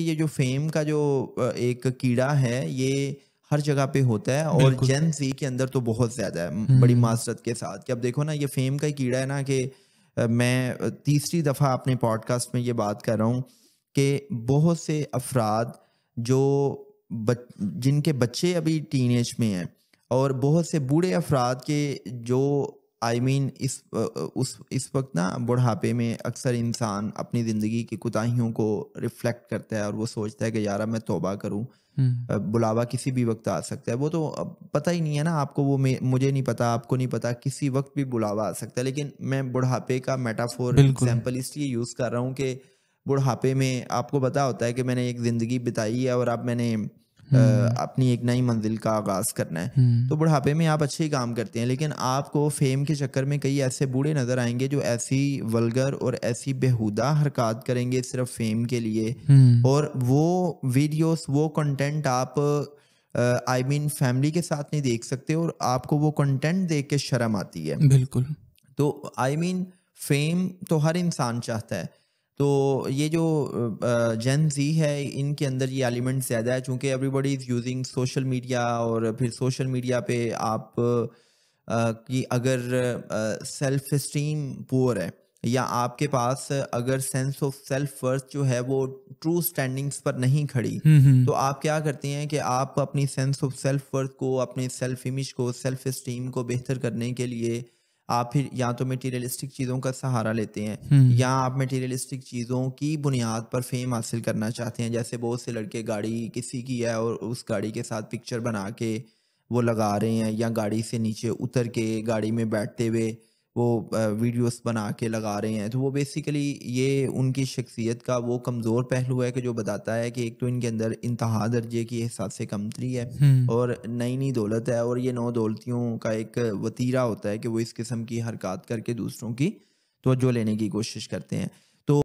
ये जो फेम का जो एक कीड़ा है ये हर जगह पे होता है और जेन सी के अंदर तो बहुत ज्यादा है हम्म, बड़ी हम्म। मासरत के साथ कि अब देखो ना ये फेम का ही कीड़ा है ना कि मैं तीसरी दफ़ा अपने पॉडकास्ट में ये बात कर रहा हूँ कि बहुत से अफराद जो बच, जिनके बच्चे अभी टीन में हैं और बहुत से बूढ़े अफराद के जो आई I मीन mean, इस उस इस वक्त ना बुढ़ापे में अक्सर इंसान अपनी ज़िंदगी की कुताहियों को रिफ्लेक्ट करता है और वो सोचता है कि यार मैं तोबा करूँ हम्म। बुलावा किसी भी वक्त आ सकता है वो तो पता ही नहीं है ना आपको वो मुझे नहीं पता आपको नहीं पता किसी वक्त भी बुलावा आ सकता है लेकिन मैं बुढ़ापे का मेटाफोर एग्जाम्पल इसलिए यूज़ कर रहा हूँ कि बुढ़ापे में आपको पता होता है कि मैंने एक ज़िंदगी बिताई है और अब मैंने हम्म। अपनी एक नई मंजिल का आगाज करना है हम्म। तो बुढ़ापे में आप अच्छे ही काम करते हैं लेकिन आपको फेम के चक्कर में कई ऐसे बूढ़े नजर आएंगे जो ऐसी वलगर और ऐसी बेहुदा हरकत करेंगे सिर्फ फेम के लिए हम्म। और वो वीडियोस वो कंटेंट आप आई मीन फैमिली के साथ नहीं देख सकते और आपको वो कंटेंट देख के शर्म आती है बिल्कुल तो आई मीन फेम तो हर इंसान चाहता है तो ये जो जेन जी है इनके अंदर ये एलिमेंट ज़्यादा है चूँकि everybody is using social media और फिर सोशल मीडिया पे आप की अगर सेल्फ स्टीम पुअर है या आपके पास अगर सेंस ऑफ सेल्फ वर्थ जो है वो ट्रू स्टैंडिंग्स पर नहीं खड़ी हम्म, हम्म। तो आप क्या करते हैं कि आप अपनी सेंस ऑफ सेल्फ वर्थ को अपने सेल्फ इमेज को सेल्फ स्टीम को बेहतर करने के लिए आप फिर या तो मेटीरियलिस्टिक चीज़ों का सहारा लेते हैं हम्म। या आप मेटीरियलिस्टिक चीज़ों की बुनियाद पर फेम हासिल करना चाहते हैं जैसे बहुत से लड़के गाड़ी किसी की है और उस गाड़ी के साथ पिक्चर बना के वो लगा रहे हैं या गाड़ी से नीचे उतर के गाड़ी में बैठते हुए वो वीडियोस बना के लगा रहे हैं तो वो बेसिकली ये उनकी शख्सियत का वो कमज़ोर पहलू है कि जो बताता है कि एक तो इनके अंदर इंतहा दर्जे की हिसाब से कमतरी है हम्म। और नई नई दौलत है और ये नौ दौलतियों का एक वतीरा होता है कि वो इस किस्म की हरकत करके दूसरों की तोजो लेने की कोशिश करते हैं